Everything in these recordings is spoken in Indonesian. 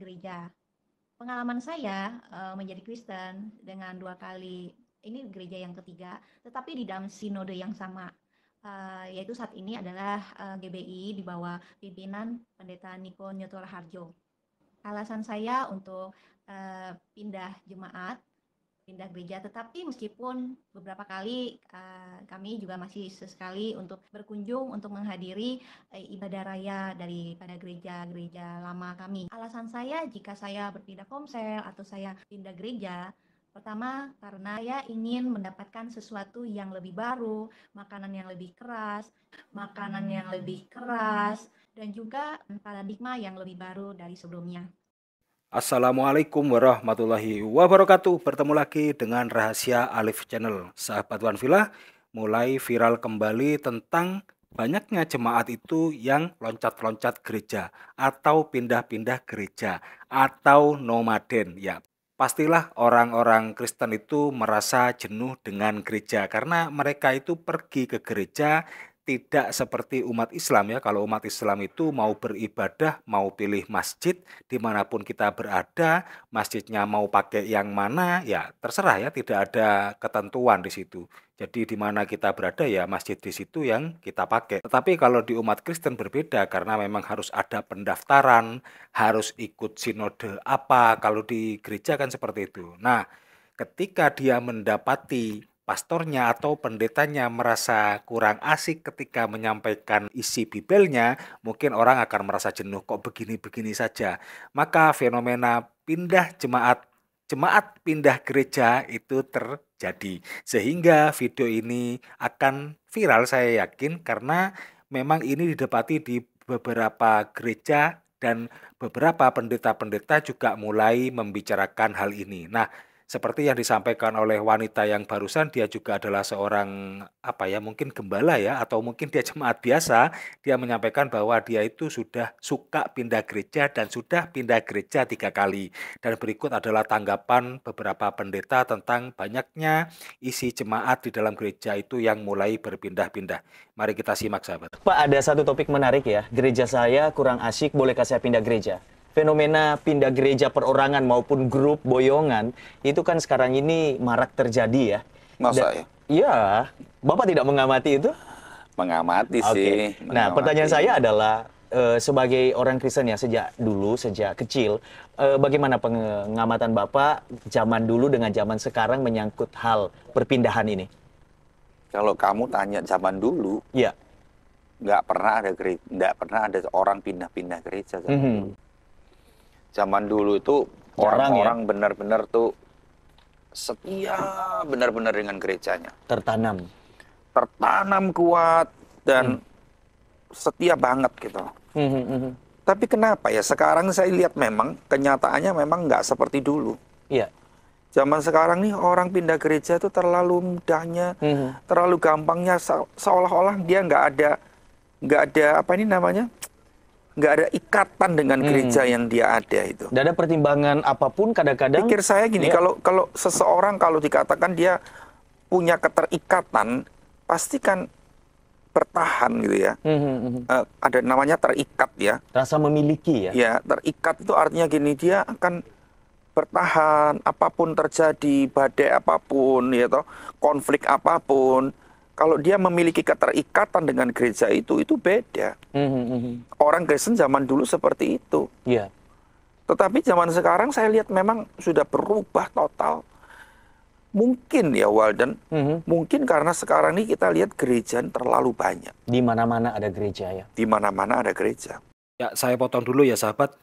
gereja. Pengalaman saya uh, menjadi Kristen dengan dua kali ini gereja yang ketiga, tetapi di dalam sinode yang sama, uh, yaitu saat ini adalah uh, eh, GBI di bawah pimpinan Pendeta Niko Nyotor Harjo. Alasan saya untuk uh, pindah jemaat pindah gereja. Tetapi meskipun beberapa kali uh, kami juga masih sesekali untuk berkunjung untuk menghadiri uh, ibadah raya daripada gereja-gereja lama kami. Alasan saya jika saya berpindah komsel atau saya pindah gereja Pertama, karena saya ingin mendapatkan sesuatu yang lebih baru, makanan yang lebih keras, makanan yang lebih keras, dan juga paradigma yang lebih baru dari sebelumnya. Assalamualaikum warahmatullahi wabarakatuh. Bertemu lagi dengan Rahasia Alif Channel. Sahabat Wan Villa, mulai viral kembali tentang banyaknya jemaat itu yang loncat-loncat gereja atau pindah-pindah gereja atau nomaden ya. Pastilah orang-orang Kristen itu merasa jenuh dengan gereja karena mereka itu pergi ke gereja tidak seperti umat Islam ya. Kalau umat Islam itu mau beribadah, mau pilih masjid dimanapun kita berada, masjidnya mau pakai yang mana ya terserah ya. Tidak ada ketentuan di situ. Jadi di mana kita berada ya masjid di situ yang kita pakai. Tetapi kalau di umat Kristen berbeda karena memang harus ada pendaftaran, harus ikut sinode apa. Kalau di gereja kan seperti itu. Nah, ketika dia mendapati pastornya atau pendetanya merasa kurang asik ketika menyampaikan isi Bibelnya, mungkin orang akan merasa jenuh kok begini-begini saja. Maka fenomena pindah jemaat jemaat pindah gereja itu terjadi. Sehingga video ini akan viral saya yakin karena memang ini didapati di beberapa gereja dan beberapa pendeta-pendeta juga mulai membicarakan hal ini. Nah, seperti yang disampaikan oleh wanita yang barusan dia juga adalah seorang apa ya mungkin gembala ya atau mungkin dia jemaat biasa dia menyampaikan bahwa dia itu sudah suka pindah gereja dan sudah pindah gereja tiga kali dan berikut adalah tanggapan beberapa pendeta tentang banyaknya isi jemaat di dalam gereja itu yang mulai berpindah-pindah mari kita simak sahabat Pak ada satu topik menarik ya gereja saya kurang asyik bolehkah saya pindah gereja fenomena pindah gereja perorangan maupun grup boyongan itu kan sekarang ini marak terjadi ya. Masa Dan, ya? Iya. Bapak tidak mengamati itu? Mengamati okay. sih. Nah, mengamati. Nah, pertanyaan saya adalah e, sebagai orang Kristen ya sejak dulu, sejak kecil, e, bagaimana pengamatan Bapak zaman dulu dengan zaman sekarang menyangkut hal perpindahan ini? Kalau kamu tanya zaman dulu, ya. nggak pernah ada nggak pernah ada orang pindah-pindah gereja. mm -hmm zaman dulu itu orang ya? orang benar-benar tuh setia benar-benar dengan gerejanya. Tertanam. Tertanam kuat dan hmm. setia banget gitu. Hmm, hmm, hmm, Tapi kenapa ya sekarang saya lihat memang kenyataannya memang nggak seperti dulu. Iya. Zaman sekarang nih orang pindah gereja itu terlalu mudahnya, hmm, hmm. terlalu gampangnya se seolah-olah dia nggak ada nggak ada apa ini namanya nggak ada ikatan dengan hmm. gereja hmm. yang dia ada itu. Tidak ada pertimbangan apapun kadang-kadang. Pikir saya gini, iya. kalau kalau seseorang kalau dikatakan dia punya keterikatan, pasti kan bertahan gitu ya. Hmm. Uh, ada namanya terikat ya. Rasa memiliki ya. Ya, terikat itu artinya gini, dia akan bertahan apapun terjadi, badai apapun ya toh, konflik apapun kalau dia memiliki keterikatan dengan gereja itu, itu beda. Mm-hmm. Orang Kristen zaman dulu seperti itu. Yeah. Tetapi zaman sekarang saya lihat memang sudah berubah total. Mungkin ya Walden, mm-hmm. mungkin karena sekarang ini kita lihat gereja terlalu banyak. Di mana-mana ada gereja ya. Di mana-mana ada gereja. Ya, saya potong dulu ya sahabat.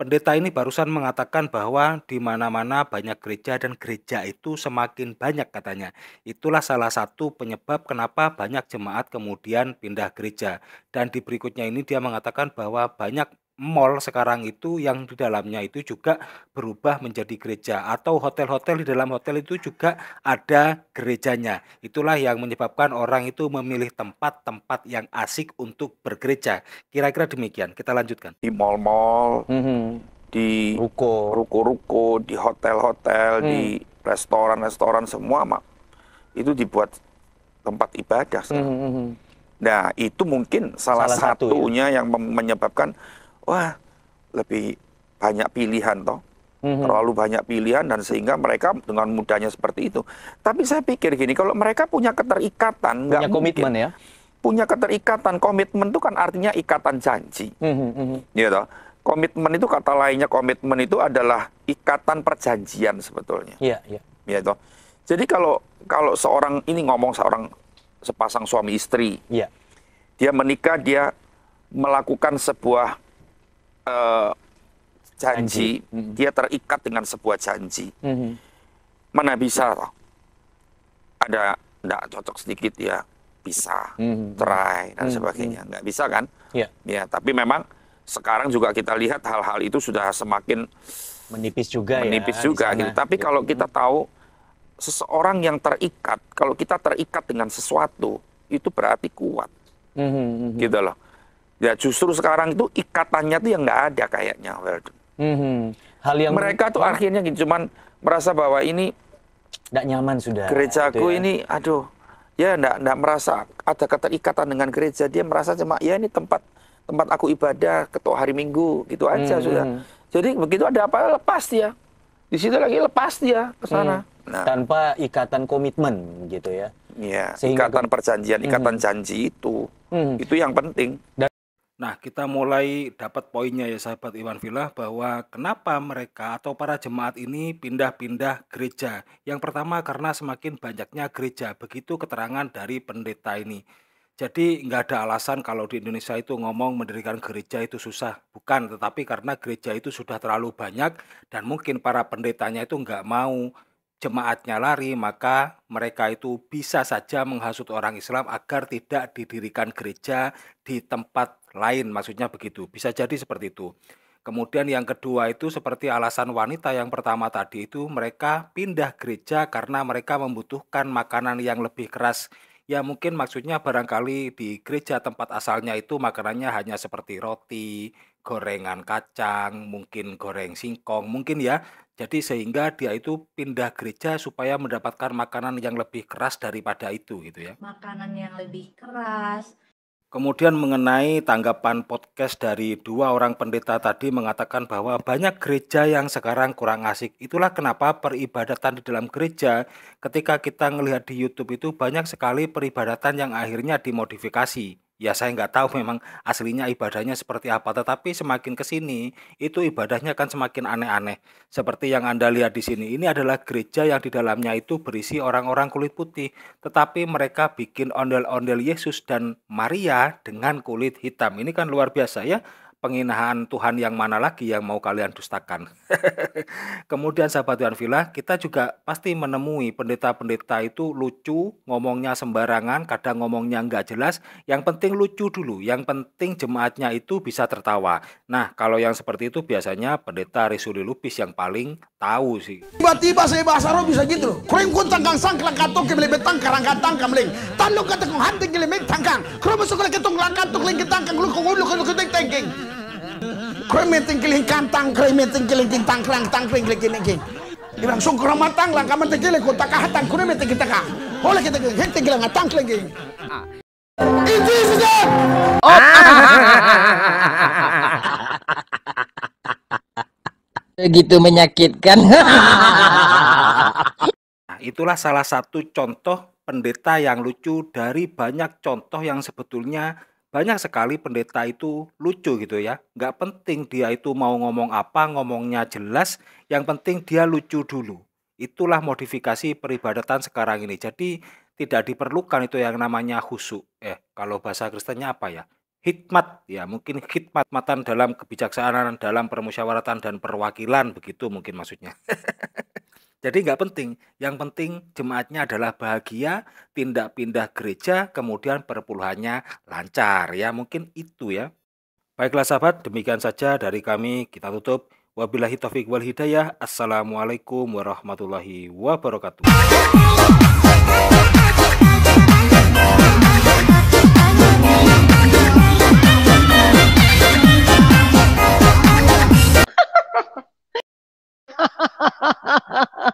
Pendeta ini barusan mengatakan bahwa di mana-mana banyak gereja dan gereja itu semakin banyak katanya. Itulah salah satu penyebab kenapa banyak jemaat kemudian pindah gereja. Dan di berikutnya ini dia mengatakan bahwa banyak mall sekarang itu yang di dalamnya itu juga berubah menjadi gereja atau hotel-hotel di dalam hotel itu juga ada gerejanya. Itulah yang menyebabkan orang itu memilih tempat-tempat yang asik untuk bergereja. Kira-kira demikian. Kita lanjutkan. Di mall-mall, mm -hmm. di ruko, ruko di hotel-hotel, mm. di mhm. restoran-restoran semua mak itu dibuat tempat ibadah. Mm -hmm. Nah, itu mungkin salah, salah satunya satu, ya? yang menyebabkan wah lebih banyak pilihan toh. Mm -hmm. Terlalu banyak pilihan dan sehingga mereka dengan mudahnya seperti itu. Tapi saya pikir gini, kalau mereka punya keterikatan, punya komitmen mungkin. ya. Punya keterikatan, komitmen itu kan artinya ikatan janji. Mm -hmm. Ya toh. Komitmen itu kata lainnya komitmen itu adalah ikatan perjanjian sebetulnya. Iya, yeah, iya. Yeah. Ya toh. Jadi kalau kalau seorang ini ngomong seorang sepasang suami istri, yeah. dia menikah, dia melakukan sebuah uh, janji, janji. Hmm. dia terikat dengan sebuah janji. Hmm. Mana bisa toh? Ada tidak cocok sedikit ya bisa, hmm. try dan hmm. sebagainya. Hmm. Nggak bisa kan? Ya. ya. Tapi memang sekarang juga kita lihat hal-hal itu sudah semakin menipis juga ya, menipis ya, juga gitu. Tapi iya. kalau hmm. kita tahu seseorang yang terikat, kalau kita terikat dengan sesuatu itu berarti kuat, mm -hmm. gitu loh. Ya justru sekarang itu ikatannya tuh yang nggak ada kayaknya Weldon. Mm -hmm. Hal yang mereka tuh yang... akhirnya gitu, cuman merasa bahwa ini tidak nyaman sudah. Gerejaku gitu ya. ini, aduh, ya nggak nggak merasa ada keterikatan dengan gereja. Dia merasa cuma ya ini tempat tempat aku ibadah ketua hari Minggu gitu aja mm -hmm. sudah. Mhm. Jadi begitu ada apa lepas dia. Di situ lagi lepas dia ke sana. Mm. Nah. Tanpa ikatan komitmen gitu ya. Iya, ikatan perjanjian, ikatan mm -hmm. janji itu. Mm -hmm. Itu yang penting. Dan Nah, kita mulai dapat poinnya ya sahabat Iwan Villa bahwa kenapa mereka atau para jemaat ini pindah-pindah gereja. Yang pertama karena semakin banyaknya gereja, begitu keterangan dari pendeta ini. Jadi nggak ada alasan kalau di Indonesia itu ngomong mendirikan gereja itu susah. Bukan, tetapi karena gereja itu sudah terlalu banyak dan mungkin para pendetanya itu nggak mau jemaatnya lari, maka mereka itu bisa saja menghasut orang Islam agar tidak didirikan gereja di tempat lain, maksudnya begitu. Bisa jadi seperti itu. Kemudian yang kedua itu seperti alasan wanita yang pertama tadi itu mereka pindah gereja karena mereka membutuhkan makanan yang lebih keras. Ya mungkin maksudnya barangkali di gereja tempat asalnya itu makanannya hanya seperti roti, gorengan kacang, mungkin goreng singkong, mungkin ya. Jadi sehingga dia itu pindah gereja supaya mendapatkan makanan yang lebih keras daripada itu gitu ya. Makanan yang lebih keras. Kemudian mengenai tanggapan podcast dari dua orang pendeta tadi mengatakan bahwa banyak gereja yang sekarang kurang asik. Itulah kenapa peribadatan di dalam gereja ketika kita melihat di YouTube itu banyak sekali peribadatan yang akhirnya dimodifikasi ya saya nggak tahu memang aslinya ibadahnya seperti apa tetapi semakin ke sini itu ibadahnya kan semakin aneh-aneh seperti yang Anda lihat di sini ini adalah gereja yang di dalamnya itu berisi orang-orang kulit putih tetapi mereka bikin ondel-ondel Yesus dan Maria dengan kulit hitam ini kan luar biasa ya Penginahan Tuhan yang mana lagi yang mau kalian dustakan. Kemudian sahabat Tuhan Villa, kita juga pasti menemui pendeta-pendeta itu lucu, ngomongnya sembarangan, kadang ngomongnya nggak jelas. Yang penting lucu dulu, yang penting jemaatnya itu bisa tertawa. Nah, kalau yang seperti itu biasanya pendeta Risuli Lupis yang paling tahu sih. Tiba-tiba saya bahasa roh bisa gitu. Kering kun tangkang sang kelangkatok kebelebet tangkarang katang kamling. Tanduk katakung hantik kelemet tangkang. Kurang masuk kelangkatok langkatok lengketangkang lu kong lu kong lu kong Kremit tingkiling kantang, kremit tingkiling tintang krang, tangkring kling, kling, Dia bilang sung kramatang lang kaman tingkiling ko takahatang kremit tingkiling taka. Boleh kita kiling henti kiling ngatang kiling. It is the Begitu menyakitkan. Nah, itulah salah satu contoh pendeta yang lucu dari banyak contoh yang sebetulnya banyak sekali pendeta itu lucu gitu ya. Nggak penting dia itu mau ngomong apa, ngomongnya jelas, yang penting dia lucu dulu. Itulah modifikasi peribadatan sekarang ini. Jadi tidak diperlukan itu yang namanya khusuk. Eh, kalau bahasa Kristennya apa ya? Hikmat ya, mungkin hikmat matan dalam kebijaksanaan, dalam permusyawaratan dan perwakilan begitu mungkin maksudnya. Jadi nggak penting. Yang penting jemaatnya adalah bahagia, tindak pindah gereja, kemudian perpuluhannya lancar ya. Mungkin itu ya. Baiklah sahabat, demikian saja dari kami. Kita tutup. Wabillahi taufiq wal hidayah. Assalamualaikum warahmatullahi wabarakatuh. ha ha ha ha